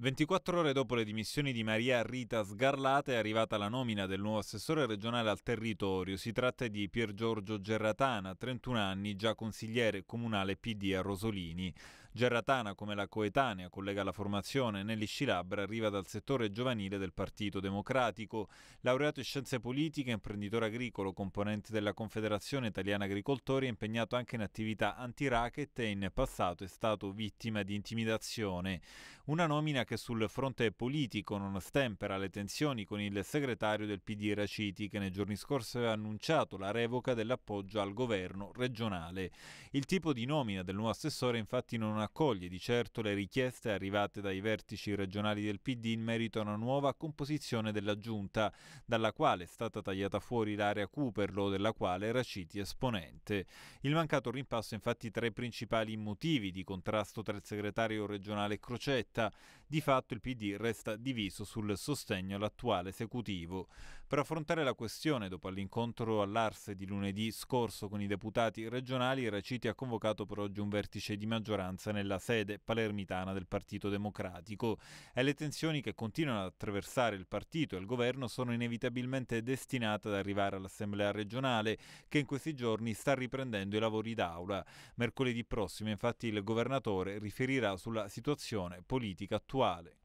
24 ore dopo le dimissioni di Maria Rita Sgarlata è arrivata la nomina del nuovo assessore regionale al territorio. Si tratta di Pier Giorgio Gerratana, 31 anni, già consigliere comunale PD a Rosolini. Gerratana, come la coetanea collega alla formazione Nelly Scilabra, arriva dal settore giovanile del Partito Democratico. Laureato in scienze politiche, imprenditore agricolo, componente della Confederazione Italiana Agricoltori, è impegnato anche in attività anti-racket e in passato è stato vittima di intimidazione. Una nomina che sul fronte politico non stempera le tensioni con il segretario del PD Raciti, che nei giorni scorsi aveva annunciato la revoca dell'appoggio al governo regionale. Il tipo di nomina del nuovo assessore infatti non non accoglie di certo le richieste arrivate dai vertici regionali del PD in merito a una nuova composizione della giunta, dalla quale è stata tagliata fuori l'area Cooperlo, della quale era Citi esponente. Il mancato rimpasso infatti tra i principali motivi di contrasto tra il segretario regionale Crocetta. Di fatto il PD resta diviso sul sostegno all'attuale esecutivo. Per affrontare la questione, dopo l'incontro all'Arse di lunedì scorso con i deputati regionali, Raciti ha convocato per oggi un vertice di maggioranza nella sede palermitana del Partito Democratico. E le tensioni che continuano ad attraversare il partito e il governo sono inevitabilmente destinate ad arrivare all'Assemblea regionale, che in questi giorni sta riprendendo i lavori d'aula. Mercoledì prossimo, infatti, il governatore riferirà sulla situazione politica attuale attuale